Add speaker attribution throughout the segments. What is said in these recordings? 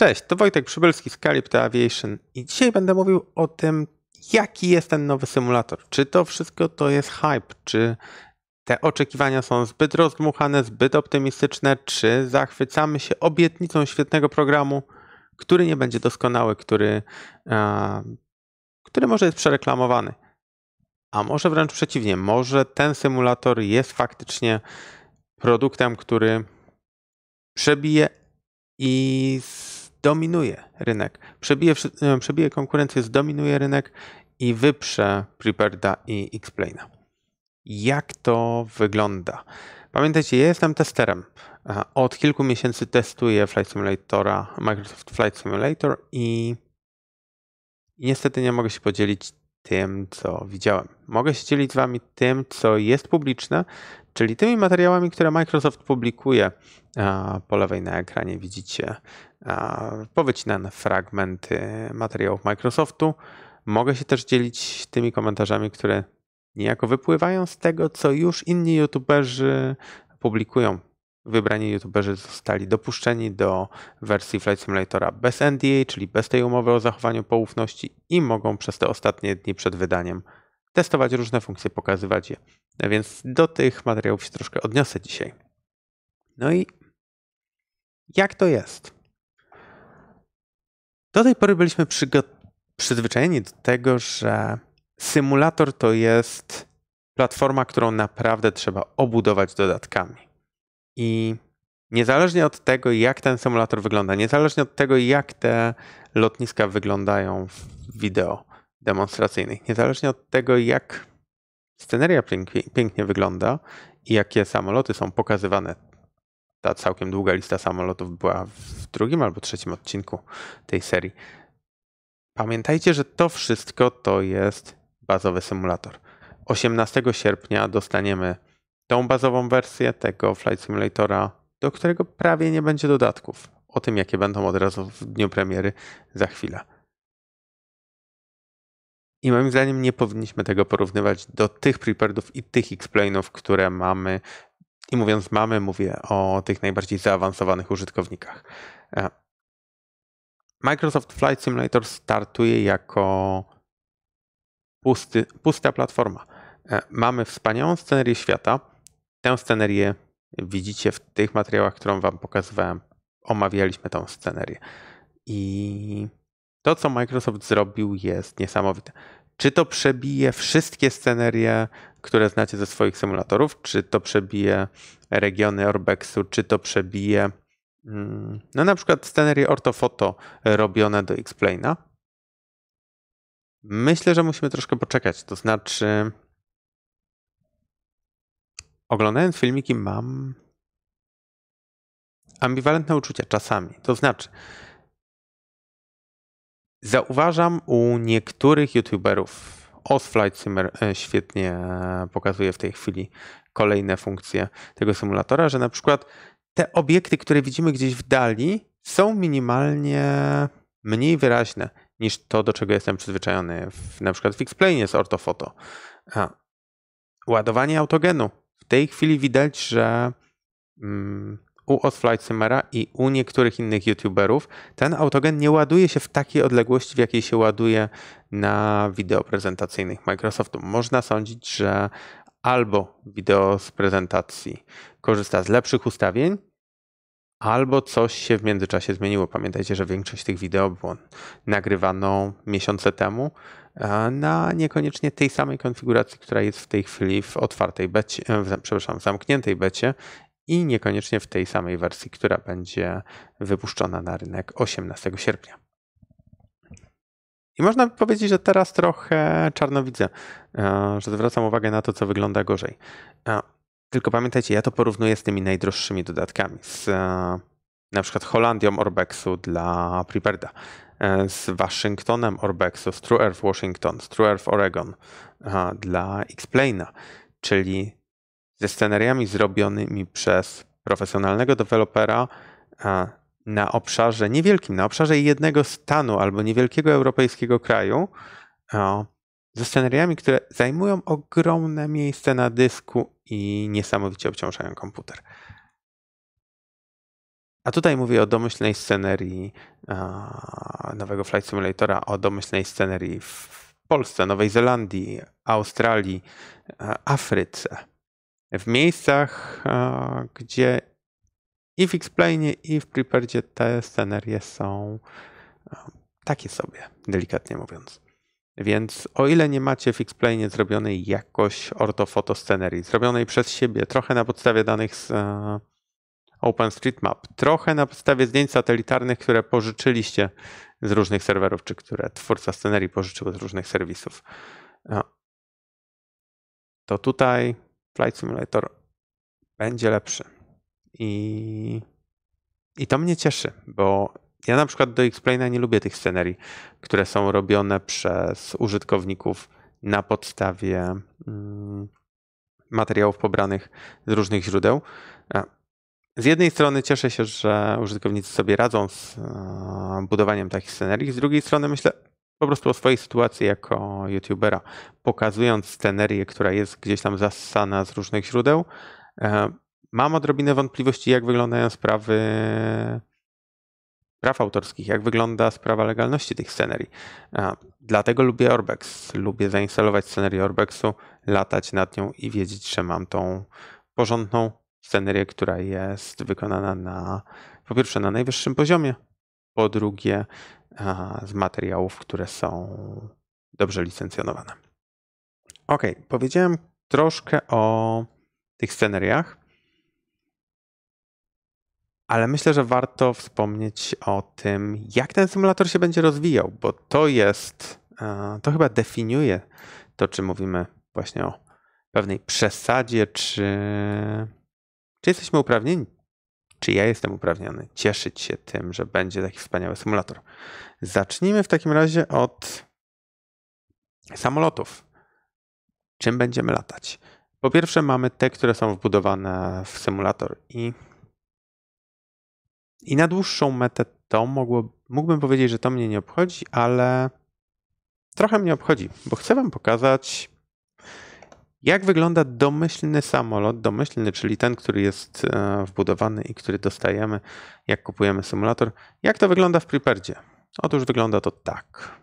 Speaker 1: Cześć, to Wojtek Przybylski z Calypto Aviation i dzisiaj będę mówił o tym, jaki jest ten nowy symulator. Czy to wszystko to jest hype, czy te oczekiwania są zbyt rozdmuchane, zbyt optymistyczne, czy zachwycamy się obietnicą świetnego programu, który nie będzie doskonały, który, który może jest przereklamowany. A może wręcz przeciwnie, może ten symulator jest faktycznie produktem, który przebije i zdominuje rynek, przebije, e, przebije konkurencję, zdominuje rynek i wyprze Prepareda i Explaina. Jak to wygląda? Pamiętajcie, ja jestem testerem. Od kilku miesięcy testuję Flight Simulatora, Microsoft Flight Simulator i niestety nie mogę się podzielić tym, co widziałem. Mogę się dzielić z Wami tym, co jest publiczne, czyli tymi materiałami, które Microsoft publikuje. Po lewej na ekranie widzicie powycinane fragmenty materiałów Microsoftu. Mogę się też dzielić tymi komentarzami, które niejako wypływają z tego, co już inni youtuberzy publikują. Wybrani youtuberzy zostali dopuszczeni do wersji Flight Simulatora bez NDA, czyli bez tej umowy o zachowaniu poufności i mogą przez te ostatnie dni przed wydaniem testować różne funkcje, pokazywać je. A więc do tych materiałów się troszkę odniosę dzisiaj. No i jak to jest? Do tej pory byliśmy przyzwyczajeni do tego, że symulator to jest platforma, którą naprawdę trzeba obudować dodatkami. I niezależnie od tego, jak ten symulator wygląda, niezależnie od tego, jak te lotniska wyglądają w wideo, demonstracyjnych. Niezależnie od tego, jak sceneria pięknie wygląda i jakie samoloty są pokazywane. Ta całkiem długa lista samolotów była w drugim albo trzecim odcinku tej serii. Pamiętajcie, że to wszystko to jest bazowy symulator. 18 sierpnia dostaniemy tą bazową wersję tego Flight Simulatora, do którego prawie nie będzie dodatków. O tym, jakie będą od razu w dniu premiery, za chwilę. I moim zdaniem nie powinniśmy tego porównywać do tych preparedów i tych explainów, które mamy. I mówiąc mamy, mówię o tych najbardziej zaawansowanych użytkownikach. E, Microsoft Flight Simulator startuje jako pusty, pusta platforma. E, mamy wspaniałą scenerię świata. Tę scenerię widzicie w tych materiałach, którą Wam pokazywałem. Omawialiśmy tą scenerię. I to, co Microsoft zrobił, jest niesamowite. Czy to przebije wszystkie scenerie, które znacie ze swoich symulatorów? Czy to przebije regiony Orbexu? Czy to przebije mm, no na przykład scenerie ortofoto robione do Explaina? Myślę, że musimy troszkę poczekać. To znaczy, oglądając filmiki, mam ambiwalentne uczucia czasami. To znaczy, Zauważam u niektórych youtuberów, Osflight Simmer e, świetnie e, pokazuje w tej chwili kolejne funkcje tego symulatora, że na przykład te obiekty, które widzimy gdzieś w dali, są minimalnie mniej wyraźne niż to, do czego jestem przyzwyczajony w, na przykład w X-Plane z ortofoto. A, ładowanie autogenu. W tej chwili widać, że mm, u Otflight Simera i u niektórych innych YouTuberów ten autogen nie ładuje się w takiej odległości, w jakiej się ładuje na wideo prezentacyjnych Microsoftu. Można sądzić, że albo wideo z prezentacji korzysta z lepszych ustawień, albo coś się w międzyczasie zmieniło. Pamiętajcie, że większość tych wideo było nagrywano miesiące temu e, na niekoniecznie tej samej konfiguracji, która jest w tej chwili w otwartej becie, e, w, przepraszam, w zamkniętej becie i niekoniecznie w tej samej wersji, która będzie wypuszczona na rynek 18 sierpnia. I można powiedzieć, że teraz trochę czarno widzę, e, że zwracam uwagę na to, co wygląda gorzej. E, tylko pamiętajcie, ja to porównuję z tymi najdroższymi dodatkami, z e, na przykład Holandią Orbexu dla Prepareda, z Waszyngtonem Orbexu, z True Earth Washington, z True Earth Oregon dla Explaina, czyli ze scenariami zrobionymi przez profesjonalnego dewelopera na obszarze niewielkim, na obszarze jednego stanu albo niewielkiego europejskiego kraju, ze scenariami, które zajmują ogromne miejsce na dysku i niesamowicie obciążają komputer. A tutaj mówię o domyślnej scenerii nowego Flight Simulatora, o domyślnej scenerii w Polsce, Nowej Zelandii, Australii, Afryce w miejscach, e, gdzie i w Explainie, i w Preparedzie te scenerie są e, takie sobie, delikatnie mówiąc. Więc o ile nie macie w Explainie zrobionej jakoś ortofotoscenerii, zrobionej przez siebie, trochę na podstawie danych z e, OpenStreetMap, trochę na podstawie zdjęć satelitarnych, które pożyczyliście z różnych serwerów, czy które twórca scenerii pożyczył z różnych serwisów, to tutaj Flight Simulator będzie lepszy. I, i to mnie cieszy, bo ja na przykład do Explaina nie lubię tych scenerii, które są robione przez użytkowników na podstawie mm, materiałów pobranych z różnych źródeł. Z jednej strony cieszę się, że użytkownicy sobie radzą z e, budowaniem takich scenerii, z drugiej strony myślę, po prostu o swojej sytuacji jako youtubera, pokazując scenerię, która jest gdzieś tam zasana z różnych źródeł. E, mam odrobinę wątpliwości, jak wyglądają sprawy praw autorskich, jak wygląda sprawa legalności tych scenerii. E, dlatego lubię Orbex. Lubię zainstalować scenerię Orbexu, latać nad nią i wiedzieć, że mam tą porządną scenerię, która jest wykonana na, po pierwsze, na najwyższym poziomie, po drugie, z materiałów, które są dobrze licencjonowane. Ok, powiedziałem troszkę o tych scenariach, ale myślę, że warto wspomnieć o tym, jak ten symulator się będzie rozwijał, bo to jest, e, to chyba definiuje to, czy mówimy właśnie o pewnej przesadzie, czy, czy jesteśmy uprawnieni czy ja jestem uprawniony cieszyć się tym, że będzie taki wspaniały symulator? Zacznijmy w takim razie od samolotów. Czym będziemy latać? Po pierwsze, mamy te, które są wbudowane w symulator i, i na dłuższą metę to mogło, mógłbym powiedzieć, że to mnie nie obchodzi, ale trochę mnie obchodzi, bo chcę Wam pokazać jak wygląda domyślny samolot, domyślny, czyli ten, który jest e, wbudowany i który dostajemy, jak kupujemy symulator? Jak to wygląda w Preperdzie? Otóż wygląda to tak.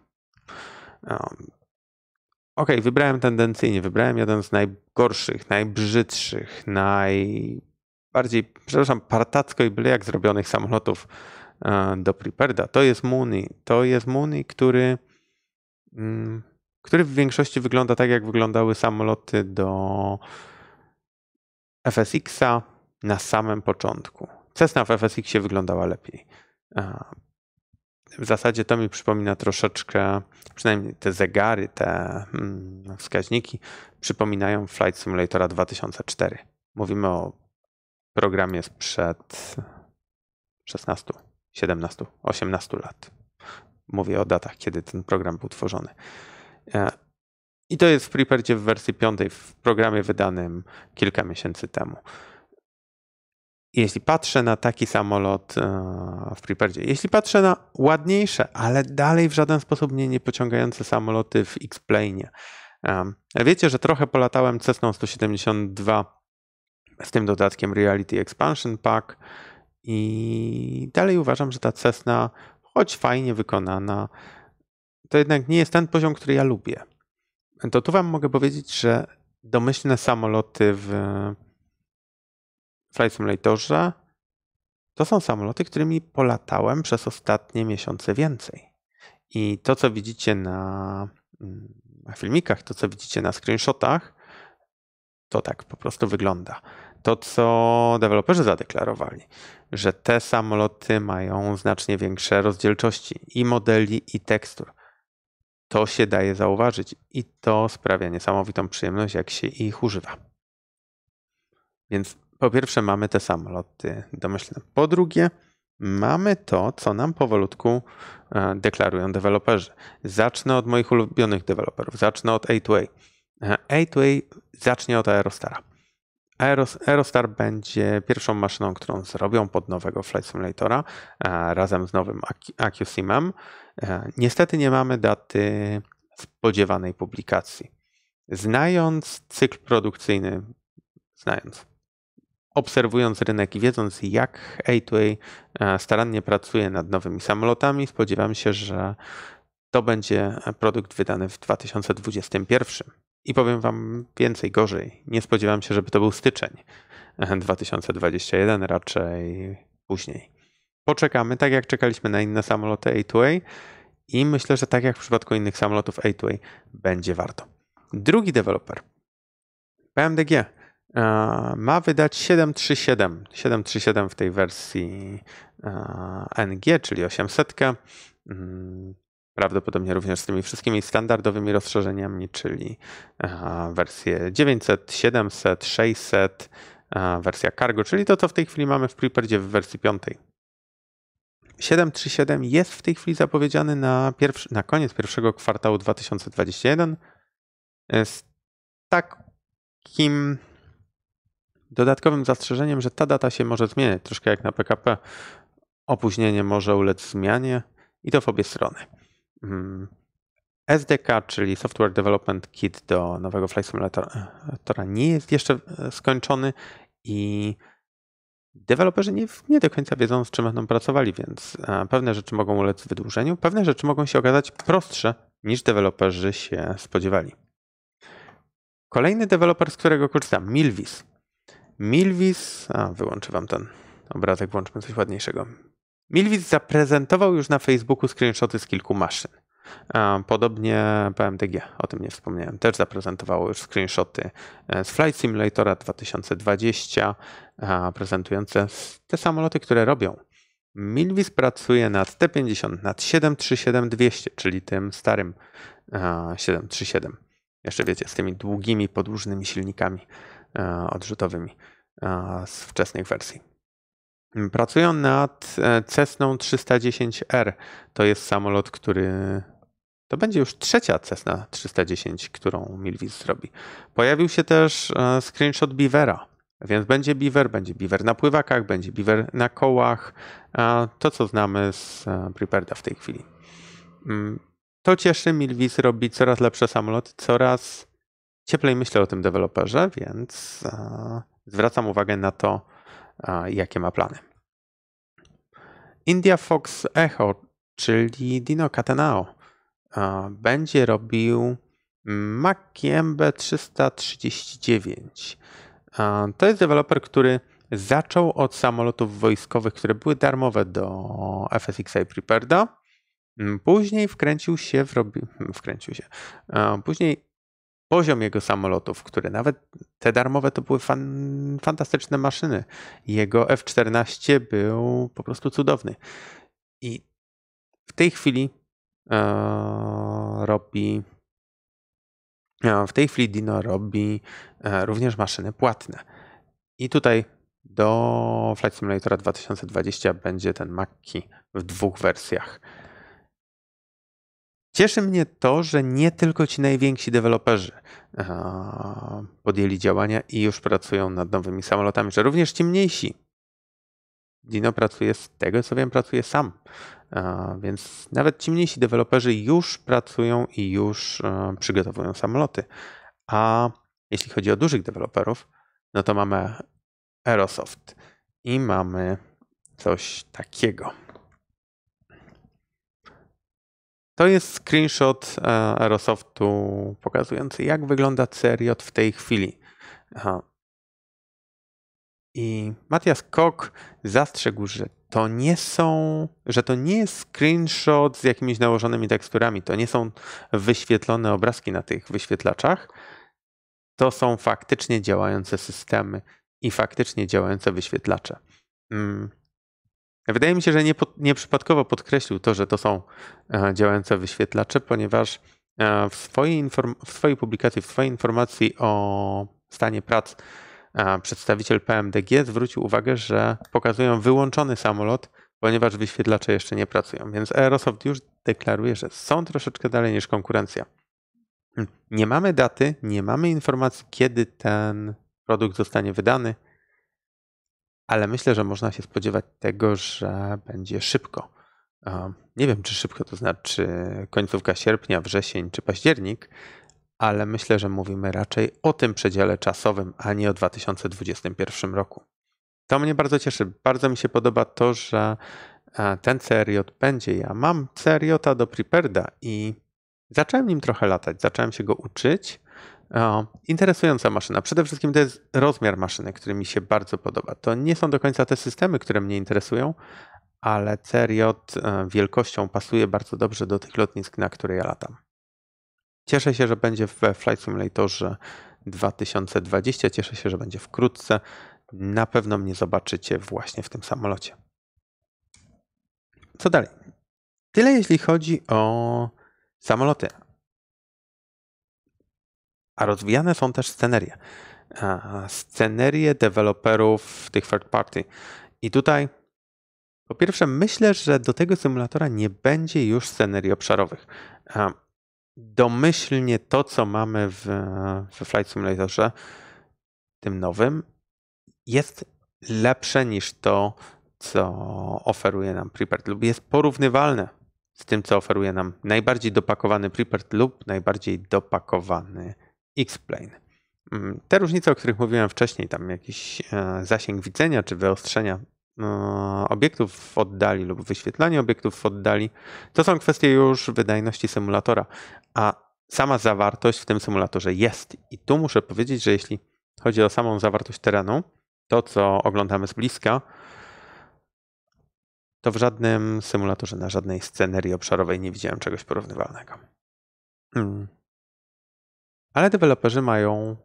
Speaker 1: Ok, wybrałem tendencyjnie, wybrałem jeden z najgorszych, najbrzydszych, najbardziej, przepraszam, partacko i byle jak zrobionych samolotów e, do Preperda. To jest Muni. To jest Muni, który. Mm, który w większości wygląda tak, jak wyglądały samoloty do FSX-a na samym początku. Cessna w fsx się wyglądała lepiej. W zasadzie to mi przypomina troszeczkę, przynajmniej te zegary, te mm, wskaźniki przypominają Flight Simulatora 2004. Mówimy o programie sprzed 16, 17, 18 lat. Mówię o datach, kiedy ten program był tworzony. E, I to jest w Preparedzie w wersji piątej, w programie wydanym kilka miesięcy temu. Jeśli patrzę na taki samolot e, w Preparedzie, jeśli patrzę na ładniejsze, ale dalej w żaden sposób mnie nie pociągające samoloty w X-Plane. E, wiecie, że trochę polatałem Cessną 172 z tym dodatkiem Reality Expansion Pack i dalej uważam, że ta Cessna, choć fajnie wykonana, to jednak nie jest ten poziom, który ja lubię. To tu wam mogę powiedzieć, że domyślne samoloty w Flight Simulatorze to są samoloty, którymi polatałem przez ostatnie miesiące więcej. I to, co widzicie na, na mm, filmikach, to, co widzicie na screenshotach, to tak po prostu wygląda. To, co deweloperzy zadeklarowali, że te samoloty mają znacznie większe rozdzielczości i modeli, i tekstur. To się daje zauważyć i to sprawia niesamowitą przyjemność, jak się ich używa. Więc po pierwsze mamy te samoloty domyślne. Po drugie, mamy to, co nam powolutku e, deklarują deweloperzy. Zacznę od moich ulubionych deweloperów, zacznę od A2A. A2A e, zacznie od Aerostara. Aerostar będzie pierwszą maszyną, którą zrobią pod nowego Flight Simulatora e, razem z nowym AQSIM-em. E, niestety nie mamy daty spodziewanej publikacji. Znając cykl produkcyjny, znając, obserwując rynek i wiedząc, jak A2A e, starannie pracuje nad nowymi samolotami, spodziewam się, że to będzie produkt wydany w 2021. I powiem Wam więcej, gorzej. Nie spodziewam się, żeby to był styczeń 2021, raczej później. Poczekamy, tak jak czekaliśmy na inne samoloty A2A i myślę, że tak jak w przypadku innych samolotów A2A będzie warto. Drugi deweloper, PMDG, e, ma wydać 737. 737 w tej wersji e, NG, czyli 800 prawdopodobnie również z tymi wszystkimi standardowymi rozszerzeniami, czyli e, wersje 900, 700, 600, wersja cargo, czyli to, co w tej chwili mamy w Preperdzie w wersji 5. 737 jest w tej chwili zapowiedziany na, pierwszy, na koniec pierwszego kwartału 2021 e, z takim dodatkowym zastrzeżeniem, że ta data się może zmieniać, troszkę jak na PKP. Opóźnienie może ulec zmianie i to w obie strony. Mm. SDK, czyli Software Development Kit do nowego Flight Simulatora e, nie jest jeszcze e, skończony i deweloperzy nie, nie do końca wiedzą, z czym będą pracowali, więc e, pewne rzeczy mogą ulec wydłużeniu, pewne rzeczy mogą się okazać prostsze niż deweloperzy się spodziewali. Kolejny deweloper, z którego korzystam, Milvis. Milvis, a wyłączę wam ten obrazek, włączmy coś ładniejszego. Milwitz zaprezentował już na Facebooku screenshoty z kilku maszyn. E, podobnie PMDG, o tym nie wspomniałem, też zaprezentowało już screenshoty e, z Flight Simulatora 2020, e, prezentujące te samoloty, które robią. Milwis pracuje nad T50, nad 737-200, czyli tym starym 737. Jeszcze wiecie, z tymi długimi, podłużnymi silnikami odrzutowymi z wczesnych wersji. Pracują nad e, Cessną 310R. To jest samolot, który. To będzie już trzecia Cessna 310, którą Milwis zrobi. Pojawił się też e, screenshot Beavera, więc będzie Beaver, będzie Beaver na pływakach, będzie Beaver na kołach. To, co znamy z e, Prepareda w tej chwili. Mm, to cieszy, Milwis robi coraz lepsze samoloty, coraz cieplej myślę o tym deweloperze, więc zwracam uwagę na to, jakie ma plany. India Fox Echo, czyli Dino Catenao, będzie robił Maciembe 339. To jest deweloper, który zaczął od samolotów wojskowych, które były darmowe do FSXA Prepareda. Później wkręcił się w robi... wkręcił się. Później poziom jego samolotów, które nawet te darmowe to były fan, fantastyczne maszyny. Jego F-14 był po prostu cudowny. I w tej chwili e, robi. E, w tej chwili Dino robi e, również maszyny płatne. I tutaj do Flight Simulatora 2020 będzie ten Macki w dwóch wersjach Cieszy mnie to, że nie tylko ci najwięksi deweloperzy e, podjęli działania i już pracują nad nowymi samolotami, że również ci mniejsi. Dino pracuje z tego, co wiem, pracuje sam. E, więc nawet ci mniejsi deweloperzy już pracują i już e, przygotowują samoloty. A jeśli chodzi o dużych deweloperów, no to mamy Aerosoft i mamy coś takiego. To jest screenshot e, Aerosoftu pokazujący, jak wygląda CRJ w tej chwili. Aha. I Matthias Koch zastrzegł, że to nie są, że to nie jest screenshot z jakimiś nałożonymi teksturami. To nie są wyświetlone obrazki na tych wyświetlaczach. To są faktycznie działające systemy i faktycznie działające wyświetlacze. Mm. Wydaje mi się, że nie, nieprzypadkowo podkreślił to, że to są e, działające wyświetlacze, ponieważ e, w swojej, w swojej publikacji, w swojej informacji o stanie prac e, przedstawiciel PMDG zwrócił uwagę, że pokazują wyłączony samolot, ponieważ wyświetlacze jeszcze nie pracują. Więc Aerosoft już deklaruje, że są troszeczkę dalej niż konkurencja. Nie mamy daty, nie mamy informacji, kiedy ten produkt zostanie wydany, ale myślę, że można się spodziewać tego, że będzie szybko. Nie wiem, czy szybko to znaczy końcówka sierpnia, wrzesień czy październik, ale myślę, że mówimy raczej o tym przedziale czasowym, a nie o 2021 roku. To mnie bardzo cieszy. Bardzo mi się podoba to, że e, ten CRJ będzie. Ja mam CRJ do Preperda i zacząłem nim trochę latać, zacząłem się go uczyć. O, interesująca maszyna. Przede wszystkim to jest rozmiar maszyny, który mi się bardzo podoba. To nie są do końca te systemy, które mnie interesują, ale CRJ e, wielkością pasuje bardzo dobrze do tych lotnisk, na które ja latam. Cieszę się, że będzie we Flight Simulatorze 2020. Cieszę się, że będzie wkrótce. Na pewno mnie zobaczycie właśnie w tym samolocie. Co dalej? Tyle jeśli chodzi o samoloty a rozwijane są też scenerie. Scenerie deweloperów tych third party. I tutaj po pierwsze myślę, że do tego symulatora nie będzie już scenerii obszarowych. Domyślnie to, co mamy w, w Flight Simulatorze, tym nowym, jest lepsze niż to, co oferuje nam Prepared lub jest porównywalne z tym, co oferuje nam najbardziej dopakowany Prepared lub najbardziej dopakowany X-Plane. Mm, te różnice, o których mówiłem wcześniej, tam jakiś e, zasięg widzenia czy wyostrzenia e, obiektów w oddali lub wyświetlanie obiektów w oddali, to są kwestie już wydajności symulatora, a sama zawartość w tym symulatorze jest. I tu muszę powiedzieć, że jeśli chodzi o samą zawartość terenu, to co oglądamy z bliska, to w żadnym symulatorze, na żadnej scenerii obszarowej nie widziałem czegoś porównywalnego. Hmm ale deweloperzy mają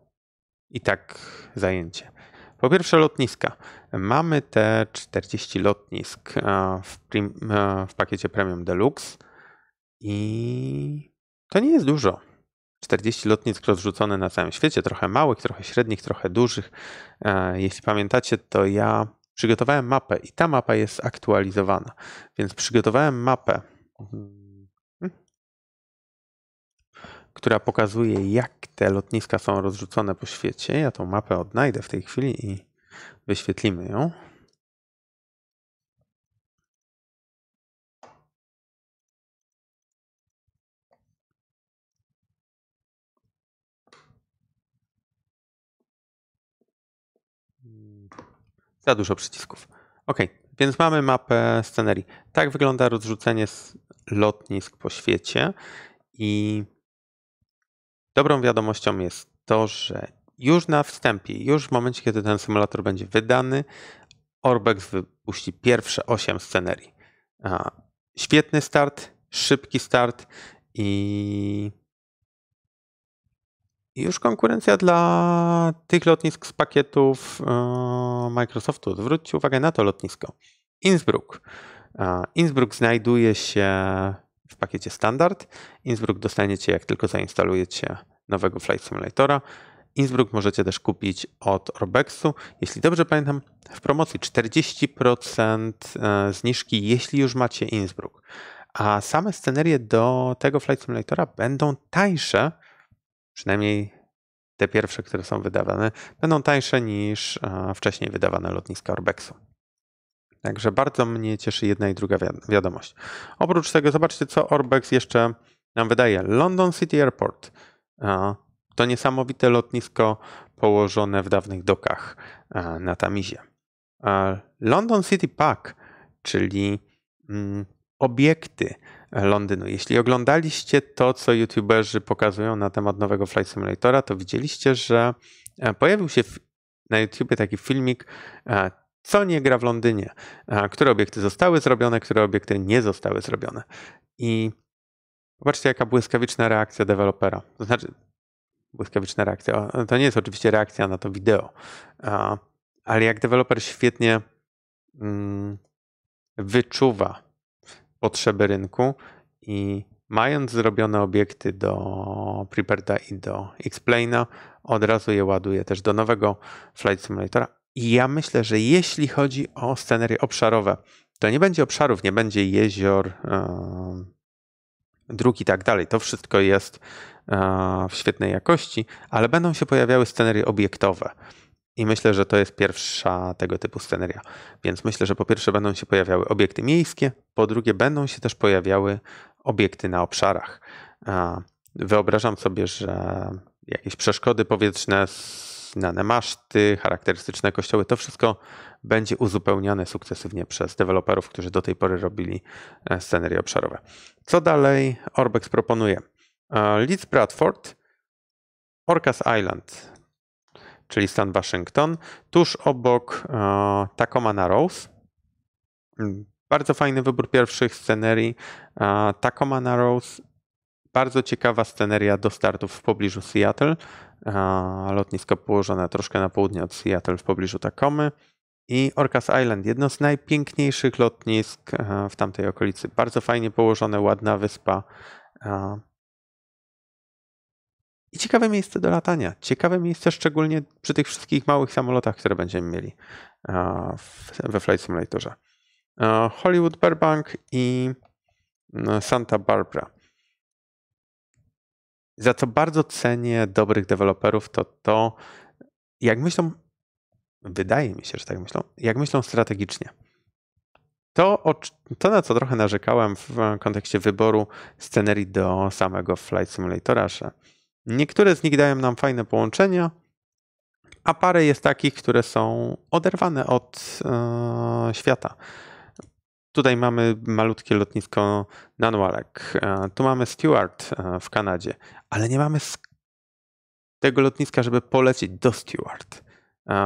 Speaker 1: i tak zajęcie. Po pierwsze lotniska. Mamy te 40 lotnisk e, w, prim, e, w pakiecie Premium Deluxe i to nie jest dużo. 40 lotnisk rozrzucone na całym świecie, trochę małych, trochę średnich, trochę dużych. E, jeśli pamiętacie, to ja przygotowałem mapę i ta mapa jest aktualizowana, więc przygotowałem mapę mhm która pokazuje, jak te lotniska są rozrzucone po świecie. Ja tą mapę odnajdę w tej chwili i wyświetlimy ją. Za dużo przycisków. Ok, więc mamy mapę scenerii. Tak wygląda rozrzucenie lotnisk po świecie i Dobrą wiadomością jest to, że już na wstępie, już w momencie, kiedy ten symulator będzie wydany, Orbex wypuści pierwsze 8 scenerii. Świetny start, szybki start i już konkurencja dla tych lotnisk z pakietów e, Microsoftu. Zwróćcie uwagę na to lotnisko. Innsbruck. Innsbruck znajduje się w pakiecie standard. Innsbruck dostaniecie, jak tylko zainstalujecie nowego Flight Simulatora. Innsbruck możecie też kupić od Orbexu. Jeśli dobrze pamiętam, w promocji 40% e, zniżki, jeśli już macie Innsbruck. A same scenerie do tego Flight Simulatora będą tańsze, przynajmniej te pierwsze, które są wydawane, będą tańsze niż e, wcześniej wydawane lotniska Orbexu. Także bardzo mnie cieszy jedna i druga wiadomość. Oprócz tego, zobaczcie, co Orbex jeszcze nam wydaje. London City Airport to niesamowite lotnisko położone w dawnych dokach e, na Tamizie. E, London City Park, czyli mm, obiekty Londynu. Jeśli oglądaliście to, co youtuberzy pokazują na temat nowego Flight Simulatora, to widzieliście, że e, pojawił się na YouTubie taki filmik, co nie gra w Londynie, które obiekty zostały zrobione, które obiekty nie zostały zrobione. I Popatrzcie, jaka błyskawiczna reakcja dewelopera. To znaczy, błyskawiczna reakcja. To nie jest oczywiście reakcja na to wideo, ale jak deweloper świetnie mm, wyczuwa potrzeby rynku i mając zrobione obiekty do Prepareda i do Explaina, od razu je ładuje też do nowego Flight Simulatora. I ja myślę, że jeśli chodzi o scenery obszarowe, to nie będzie obszarów, nie będzie jezior, dróg i tak dalej. To wszystko jest e, w świetnej jakości, ale będą się pojawiały scenerie obiektowe. I myślę, że to jest pierwsza tego typu sceneria. Więc myślę, że po pierwsze będą się pojawiały obiekty miejskie, po drugie będą się też pojawiały obiekty na obszarach. E, wyobrażam sobie, że jakieś przeszkody powietrzne, znane maszty, charakterystyczne kościoły, to wszystko będzie uzupełniane sukcesywnie przez deweloperów, którzy do tej pory robili e, scenery obszarowe. Co dalej Orbex proponuje? E, Leeds Bradford, Orcas Island, czyli stan Waszyngton, tuż obok e, Tacoma Narrows. Mm, bardzo fajny wybór pierwszych scenerii. Tacoma Narrows, bardzo ciekawa sceneria do startów w pobliżu Seattle. Lotnisko położone troszkę na południe od Seattle, w pobliżu Tacomy i Orcas Island, jedno z najpiękniejszych lotnisk e, w tamtej okolicy. Bardzo fajnie położone, ładna wyspa. E. I ciekawe miejsce do latania. Ciekawe miejsce szczególnie przy tych wszystkich małych samolotach, które będziemy mieli e, we Flight Simulatorze. Hollywood Burbank i Santa Barbara. Za co bardzo cenię dobrych deweloperów, to to, jak myślą wydaje mi się, że tak myślą, jak myślą strategicznie. To, to, na co trochę narzekałem w kontekście wyboru scenerii do samego Flight Simulatora, że niektóre z nich dają nam fajne połączenia, a parę jest takich, które są oderwane od e, świata. Tutaj mamy malutkie lotnisko Nanwalek, e, tu mamy Stewart e, w Kanadzie, ale nie mamy tego lotniska, żeby polecieć do Stewart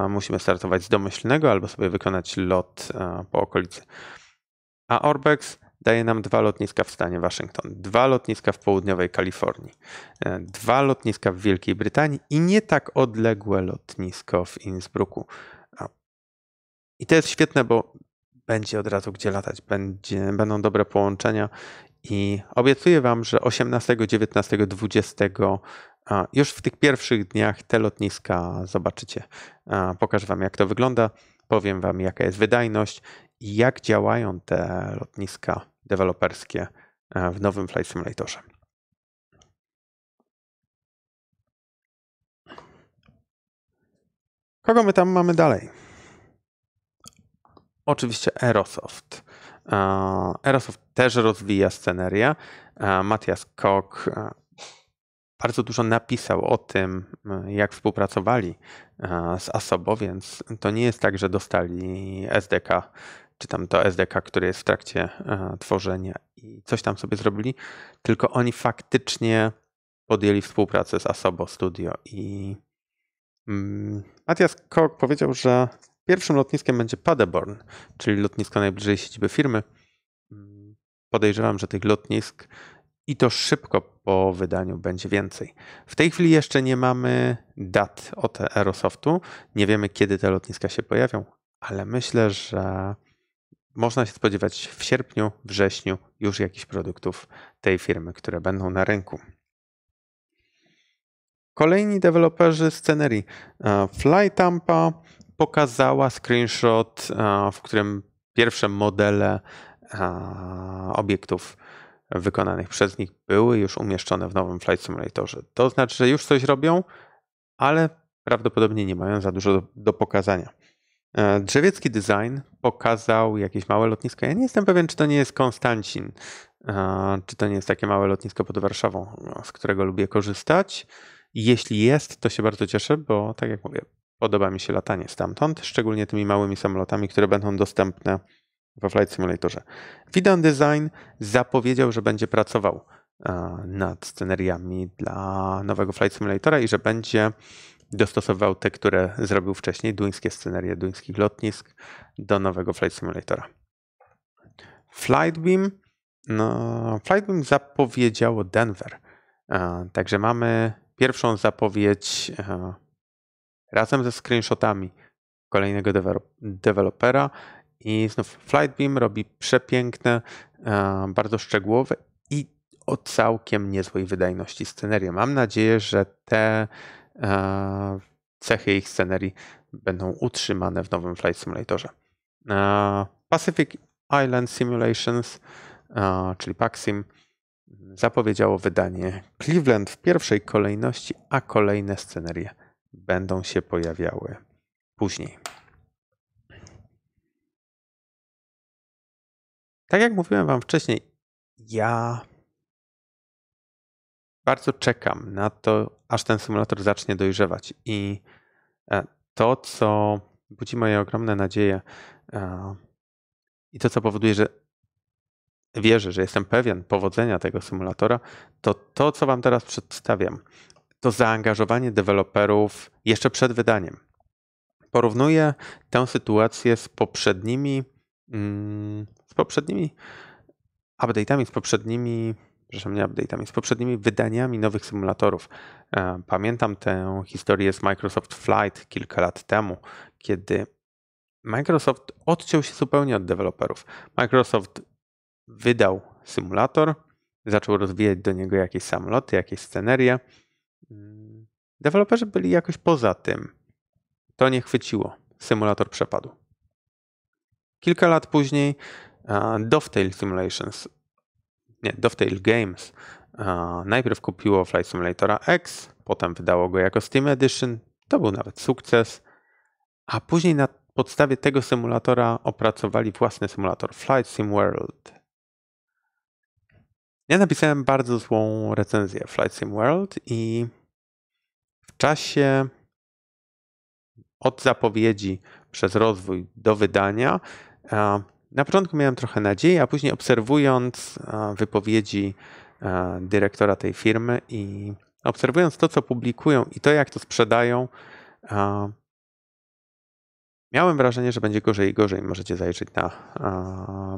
Speaker 1: musimy startować z domyślnego albo sobie wykonać lot po okolicy. A Orbex daje nam dwa lotniska w stanie Waszyngton, dwa lotniska w południowej Kalifornii, e, dwa lotniska w Wielkiej Brytanii i nie tak odległe lotnisko w Innsbrucku. I to jest świetne, bo będzie od razu gdzie latać, będzie, będą dobre połączenia i obiecuję Wam, że 18, 19, 20 już w tych pierwszych dniach te lotniska zobaczycie. Pokażę Wam, jak to wygląda, powiem Wam, jaka jest wydajność i jak działają te lotniska deweloperskie e, w nowym Flight Simulatorze. Kogo my tam mamy dalej? Oczywiście Aerosoft. Aerosoft też rozwija scenerię. Matthias Koch bardzo dużo napisał o tym, e, jak współpracowali e, z ASOBO, więc to nie jest tak, że dostali SDK, czy tam to SDK, które jest w trakcie e, tworzenia i coś tam sobie zrobili, tylko oni faktycznie podjęli współpracę z ASOBO Studio i mm, Matthias Koch powiedział, że pierwszym lotniskiem będzie Paderborn, czyli lotnisko najbliżej siedziby firmy. Mm, podejrzewam, że tych lotnisk i to szybko po wydaniu będzie więcej. W tej chwili jeszcze nie mamy dat od Aerosoftu. Nie wiemy, kiedy te lotniska się pojawią, ale myślę, że można się spodziewać w sierpniu, wrześniu już jakichś produktów tej firmy, które będą na rynku. Kolejni deweloperzy scenerii. E, Fly Tampa pokazała screenshot, e, w którym pierwsze modele e, obiektów wykonanych przez nich były już umieszczone w nowym Flight Simulatorze. To znaczy, że już coś robią, ale prawdopodobnie nie mają za dużo do, do pokazania. E, Drzewiecki Design pokazał jakieś małe lotnisko. Ja nie jestem pewien, czy to nie jest Konstancin, e, czy to nie jest takie małe lotnisko pod Warszawą, no, z którego lubię korzystać. Jeśli jest, to się bardzo cieszę, bo tak jak mówię, podoba mi się latanie stamtąd, szczególnie tymi małymi samolotami, które będą dostępne we Flight Simulatorze. Fidan Design zapowiedział, że będzie pracował e, nad scenariami dla nowego Flight Simulatora i że będzie dostosowywał te, które zrobił wcześniej, duńskie scenerie duńskich lotnisk, do nowego Flight Simulatora. Flightbeam, no, Flightbeam zapowiedziało Denver. E, także mamy pierwszą zapowiedź e, razem ze screenshotami kolejnego dewelopera i znów Flightbeam robi przepiękne, e, bardzo szczegółowe i o całkiem niezłej wydajności scenerie. Mam nadzieję, że te e, cechy ich scenerii będą utrzymane w nowym Flight Simulatorze. E, Pacific Island Simulations, czyli Paxim, zapowiedziało wydanie Cleveland w pierwszej kolejności, a kolejne scenerie będą się pojawiały później. Tak jak mówiłem Wam wcześniej, ja bardzo czekam na to, aż ten symulator zacznie dojrzewać. I e, to, co budzi moje ogromne nadzieje e, i to, co powoduje, że wierzę, że jestem pewien powodzenia tego symulatora, to to, co Wam teraz przedstawiam, to zaangażowanie deweloperów jeszcze przed wydaniem. Porównuję tę sytuację z poprzednimi mm, z poprzednimi update'ami, z poprzednimi, przepraszam, nie update'ami, z poprzednimi wydaniami nowych symulatorów. E, pamiętam tę historię z Microsoft Flight kilka lat temu, kiedy Microsoft odciął się zupełnie od deweloperów. Microsoft wydał symulator, zaczął rozwijać do niego jakieś samoloty, jakieś scenerie. Deweloperzy byli jakoś poza tym. To nie chwyciło. Symulator przepadł. Kilka lat później Dovetail Simulations, nie, Dovetail Games najpierw kupiło Flight Simulatora X, potem wydało go jako Steam Edition, to był nawet sukces, a później na podstawie tego symulatora opracowali własny symulator Flight Sim World. Ja napisałem bardzo złą recenzję Flight Sim World i w czasie od zapowiedzi przez rozwój do wydania na początku miałem trochę nadziei, a później obserwując e, wypowiedzi e, dyrektora tej firmy i obserwując to, co publikują i to, jak to sprzedają, e, miałem wrażenie, że będzie gorzej i gorzej. Możecie zajrzeć na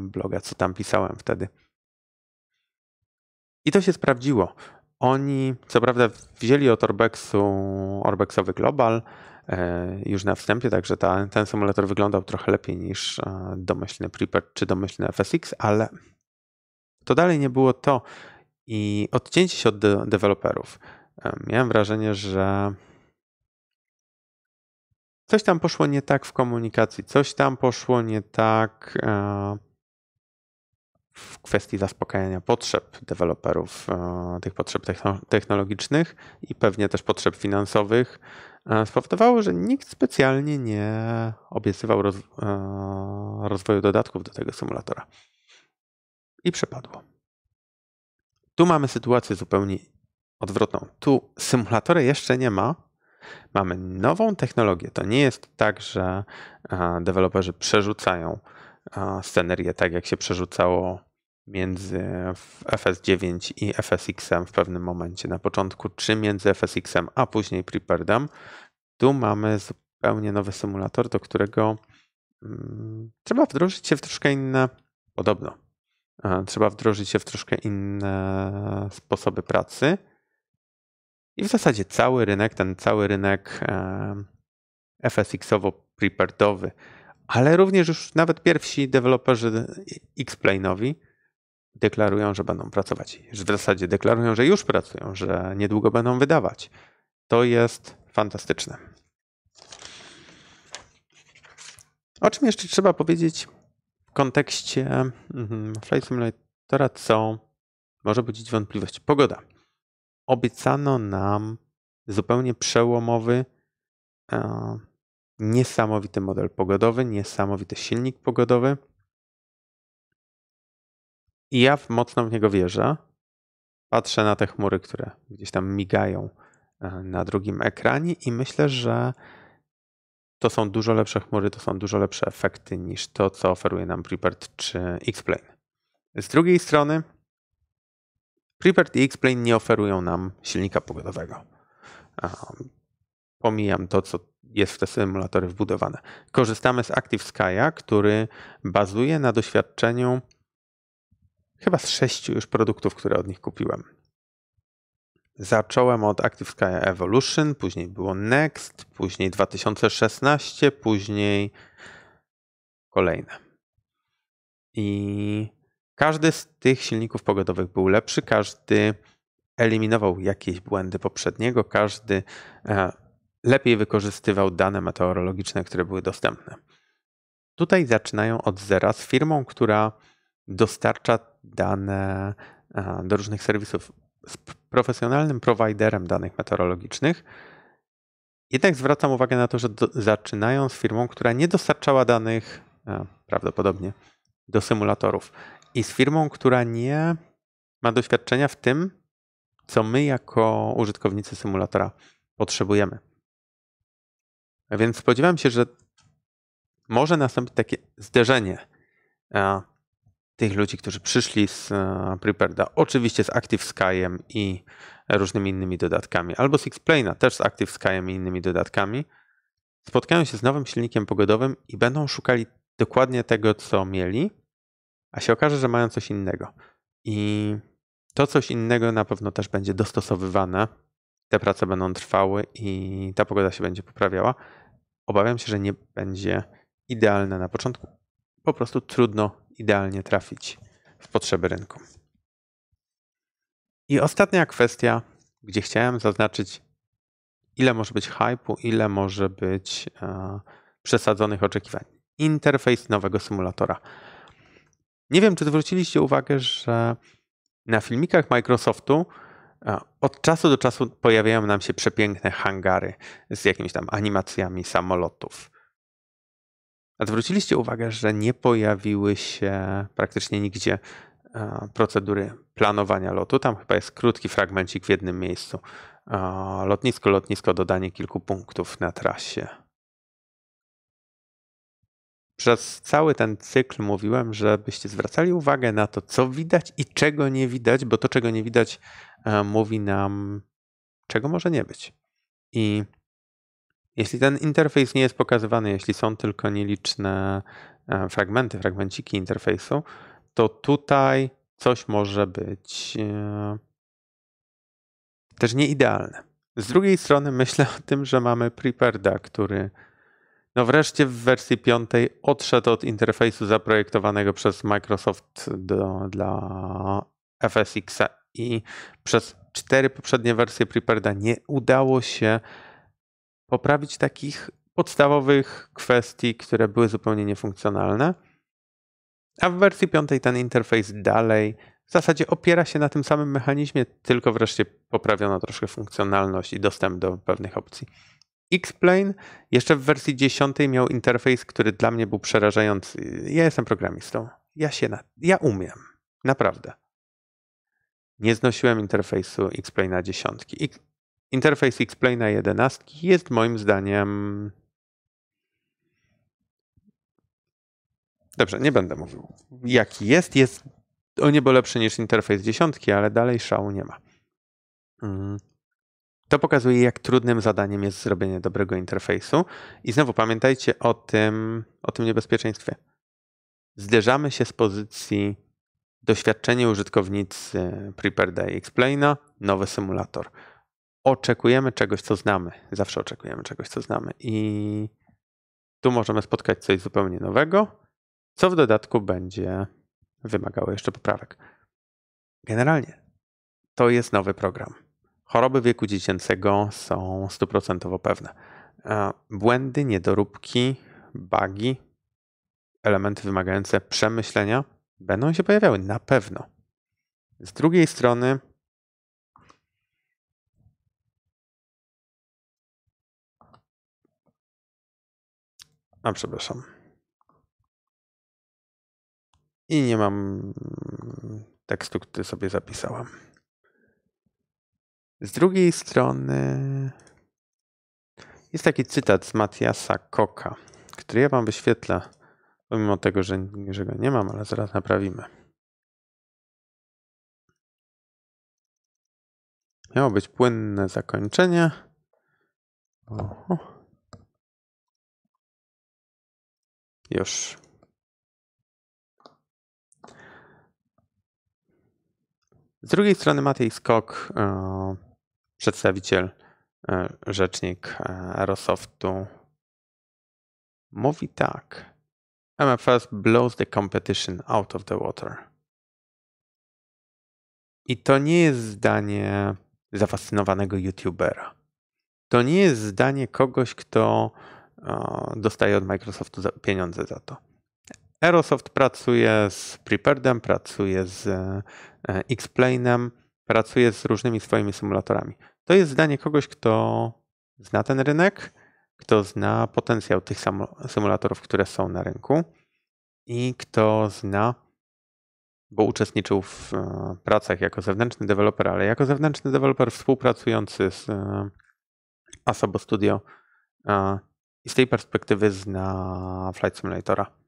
Speaker 1: bloga, co tam pisałem wtedy. I to się sprawdziło. Oni co prawda wzięli od Orbexu Orbexowy Global e, już na wstępie, także ta, ten symulator wyglądał trochę lepiej niż e, domyślny Prepper czy domyślny FSX, ale to dalej nie było to i odcięcie się od de deweloperów. E, miałem wrażenie, że coś tam poszło nie tak w komunikacji, coś tam poszło nie tak w kwestii zaspokajania potrzeb deweloperów, e, tych potrzeb technologicznych i pewnie też potrzeb finansowych, e, spowodowało, że nikt specjalnie nie obiecywał roz, e, rozwoju dodatków do tego symulatora. I przepadło. Tu mamy sytuację zupełnie odwrotną. Tu symulatory jeszcze nie ma. Mamy nową technologię. To nie jest tak, że deweloperzy przerzucają scenerię, tak jak się przerzucało między FS9 i FSX-em w pewnym momencie na początku, czy między FSX-em, a później Preparedem. Tu mamy zupełnie nowy symulator, do którego mm, trzeba wdrożyć się w troszkę inne, podobno, trzeba wdrożyć się w troszkę inne sposoby pracy. I w zasadzie cały rynek, ten cały rynek FSX-owo-preparedowy ale również już nawet pierwsi deweloperzy X-Plane'owi deklarują, że będą pracować. W zasadzie deklarują, że już pracują, że niedługo będą wydawać. To jest fantastyczne. O czym jeszcze trzeba powiedzieć w kontekście mhm, Flight Simulatora, co może budzić wątpliwość? Pogoda. Obiecano nam zupełnie przełomowy e, Niesamowity model pogodowy, niesamowity silnik pogodowy. I ja mocno w niego wierzę. Patrzę na te chmury, które gdzieś tam migają e, na drugim ekranie i myślę, że to są dużo lepsze chmury, to są dużo lepsze efekty niż to, co oferuje nam Prepared czy X-Plane. Z drugiej strony, Prepared i X-Plane nie oferują nam silnika pogodowego. E, pomijam to, co jest w te symulatory wbudowane. Korzystamy z Active Skya, który bazuje na doświadczeniu chyba z sześciu już produktów, które od nich kupiłem. Zacząłem od Active Sky Evolution, później było Next, później 2016, później kolejne. I każdy z tych silników pogodowych był lepszy, każdy eliminował jakieś błędy poprzedniego, każdy e, lepiej wykorzystywał dane meteorologiczne, które były dostępne. Tutaj zaczynają od zera z firmą, która dostarcza dane e, do różnych serwisów z profesjonalnym prowajderem danych meteorologicznych. Jednak zwracam uwagę na to, że do, zaczynają z firmą, która nie dostarczała danych e, prawdopodobnie do symulatorów i z firmą, która nie ma doświadczenia w tym, co my jako użytkownicy symulatora potrzebujemy. A więc spodziewam się, że może nastąpić takie zderzenie e, tych ludzi, którzy przyszli z e, Prepareda, oczywiście z Active Skyem i różnymi innymi dodatkami, albo z Explaina, też z Active Skyem i innymi dodatkami, spotkają się z nowym silnikiem pogodowym i będą szukali dokładnie tego, co mieli, a się okaże, że mają coś innego. I to coś innego na pewno też będzie dostosowywane te prace będą trwały i ta pogoda się będzie poprawiała. Obawiam się, że nie będzie idealne na początku. Po prostu trudno idealnie trafić w potrzeby rynku. I ostatnia kwestia, gdzie chciałem zaznaczyć, ile może być hypu, ile może być e, przesadzonych oczekiwań. Interfejs nowego symulatora. Nie wiem, czy zwróciliście uwagę, że na filmikach Microsoftu od czasu do czasu pojawiają nam się przepiękne hangary z jakimiś tam animacjami samolotów. A zwróciliście uwagę, że nie pojawiły się praktycznie nigdzie procedury planowania lotu. Tam chyba jest krótki fragmencik w jednym miejscu. Lotnisko, lotnisko, dodanie kilku punktów na trasie przez cały ten cykl mówiłem, żebyście zwracali uwagę na to, co widać i czego nie widać, bo to, czego nie widać, e, mówi nam, czego może nie być. I jeśli ten interfejs nie jest pokazywany, jeśli są tylko nieliczne e, fragmenty, fragmenciki interfejsu, to tutaj coś może być e, też nieidealne. Z drugiej strony myślę o tym, że mamy Prepareda, który no wreszcie w wersji piątej odszedł od interfejsu zaprojektowanego przez Microsoft do, dla FSX i przez cztery poprzednie wersje Prepareda nie udało się poprawić takich podstawowych kwestii, które były zupełnie niefunkcjonalne. A w wersji piątej ten interfejs dalej w zasadzie opiera się na tym samym mechanizmie, tylko wreszcie poprawiono troszkę funkcjonalność i dostęp do pewnych opcji. X-Plane jeszcze w wersji 10 miał interfejs, który dla mnie był przerażający. Ja jestem programistą. Ja się na... ja umiem. Naprawdę. Nie znosiłem interfejsu X-Plane'a 10. X... Interfejs X-Plane'a 11 jest moim zdaniem Dobrze, nie będę mówił. Jaki jest, jest o niebo lepszy niż interfejs dziesiątki, ale dalej szału nie ma. Mm. To pokazuje, jak trudnym zadaniem jest zrobienie dobrego interfejsu. I znowu pamiętajcie o tym, o tym niebezpieczeństwie. Zderzamy się z pozycji doświadczenie użytkownicy Prepared Day Explaina, nowy symulator. Oczekujemy czegoś, co znamy. Zawsze oczekujemy czegoś, co znamy. I tu możemy spotkać coś zupełnie nowego, co w dodatku będzie wymagało jeszcze poprawek. Generalnie to jest nowy program. Choroby wieku dziecięcego są stuprocentowo pewne. E, błędy, niedoróbki, bugi, elementy wymagające przemyślenia będą się pojawiały na pewno. Z drugiej strony, a przepraszam. I nie mam tekstu, który sobie zapisałam. Z drugiej strony jest taki cytat z Matiasa Koka, który ja wam wyświetlę, pomimo tego, że, że go nie mam, ale zaraz naprawimy. Miało być płynne zakończenie. Oho. Już. Z drugiej strony Matej Skok, e, przedstawiciel, e, rzecznik e, Aerosoftu, mówi tak. MFS blows the competition out of the water. I to nie jest zdanie zafascynowanego YouTubera. To nie jest zdanie kogoś, kto dostaje od Microsoftu pieniądze za to. Aerosoft pracuje z Preparedem, pracuje z Explainem, pracuje z różnymi swoimi symulatorami. To jest zdanie kogoś, kto zna ten rynek, kto zna potencjał tych symulatorów, które są na rynku i kto zna, bo uczestniczył w e, pracach jako zewnętrzny deweloper, ale jako zewnętrzny deweloper współpracujący z e, Asobo Studio e, i z tej perspektywy zna Flight Simulatora.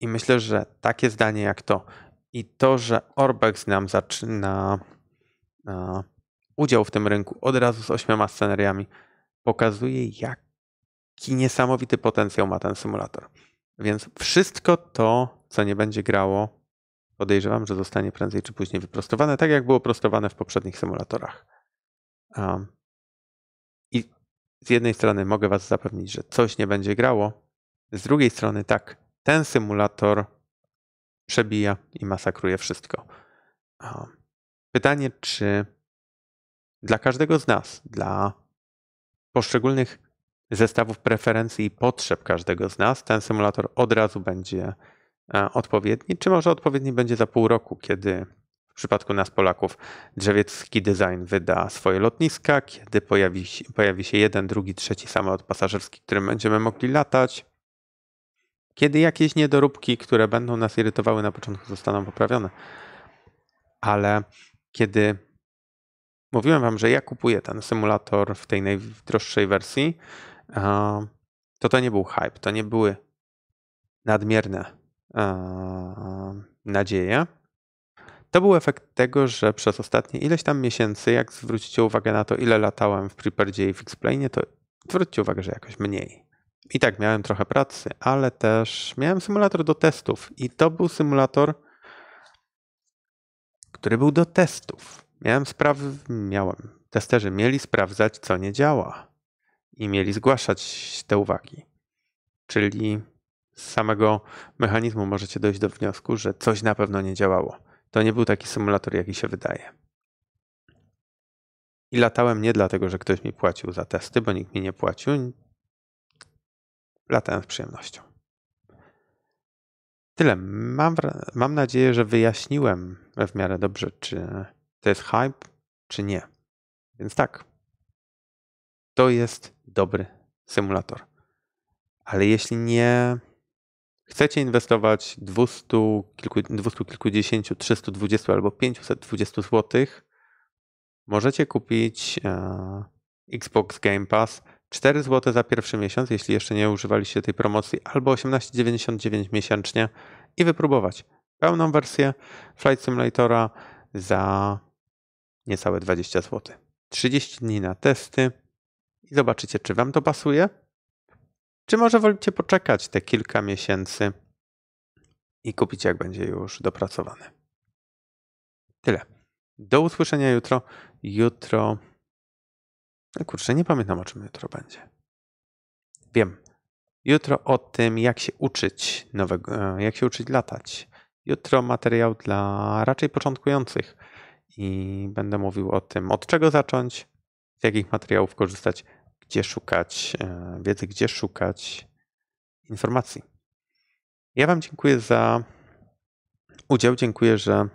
Speaker 1: I myślę, że takie zdanie jak to i to, że Orbex nam zaczyna e, udział w tym rynku od razu z ośmioma scenariami, pokazuje, jaki niesamowity potencjał ma ten symulator. Więc wszystko to, co nie będzie grało, podejrzewam, że zostanie prędzej czy później wyprostowane, tak jak było prostowane w poprzednich symulatorach. Um, I z jednej strony mogę Was zapewnić, że coś nie będzie grało, z drugiej strony tak, ten symulator przebija i masakruje wszystko. Pytanie, czy dla każdego z nas, dla poszczególnych zestawów preferencji i potrzeb każdego z nas, ten symulator od razu będzie e, odpowiedni, czy może odpowiedni będzie za pół roku, kiedy w przypadku nas Polaków drzewiecki design wyda swoje lotniska, kiedy pojawi się, pojawi się jeden, drugi, trzeci samolot pasażerski, którym będziemy mogli latać, kiedy jakieś niedoróbki, które będą nas irytowały na początku, zostaną poprawione. Ale kiedy mówiłem wam, że ja kupuję ten symulator w tej najdroższej wersji, to to nie był hype, to nie były nadmierne nadzieje. To był efekt tego, że przez ostatnie ileś tam miesięcy, jak zwrócicie uwagę na to, ile latałem w Prepare i w Explainie, to zwróćcie uwagę, że jakoś mniej i tak miałem trochę pracy, ale też miałem symulator do testów i to był symulator, który był do testów. Miałem spraw, miałem. Testerzy mieli sprawdzać, co nie działa i mieli zgłaszać te uwagi. Czyli z samego mechanizmu możecie dojść do wniosku, że coś na pewno nie działało. To nie był taki symulator, jaki się wydaje. I latałem nie dlatego, że ktoś mi płacił za testy, bo nikt mi nie płacił, latają z przyjemnością. Tyle. Mam, mam nadzieję, że wyjaśniłem w miarę dobrze, czy to jest hype, czy nie. Więc tak, to jest dobry symulator. Ale jeśli nie chcecie inwestować 200, kilku, 200 kilkudziesięciu, 320 albo 520 złotych, możecie kupić e, Xbox Game Pass 4 zł za pierwszy miesiąc, jeśli jeszcze nie używaliście tej promocji, albo 18,99 miesięcznie i wypróbować pełną wersję Flight Simulatora za niecałe 20 zł. 30 dni na testy i zobaczycie, czy Wam to pasuje, czy może wolicie poczekać te kilka miesięcy i kupić, jak będzie już dopracowany. Tyle. Do usłyszenia jutro. Jutro Kurczę, nie pamiętam o czym jutro będzie. Wiem. Jutro o tym, jak się uczyć nowego, e, jak się uczyć latać. Jutro materiał dla raczej początkujących i będę mówił o tym, od czego zacząć, z jakich materiałów korzystać, gdzie szukać e, wiedzy, gdzie szukać informacji. Ja Wam dziękuję za udział. Dziękuję, że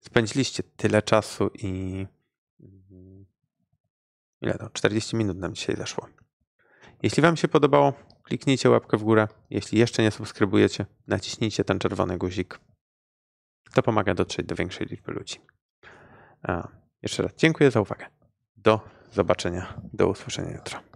Speaker 1: spędziliście tyle czasu i ile to? 40 minut nam dzisiaj zeszło. Jeśli Wam się podobało, kliknijcie łapkę w górę. Jeśli jeszcze nie subskrybujecie, naciśnijcie ten czerwony guzik. To pomaga dotrzeć do większej liczby ludzi. A, jeszcze raz dziękuję za uwagę. Do zobaczenia, do usłyszenia jutro.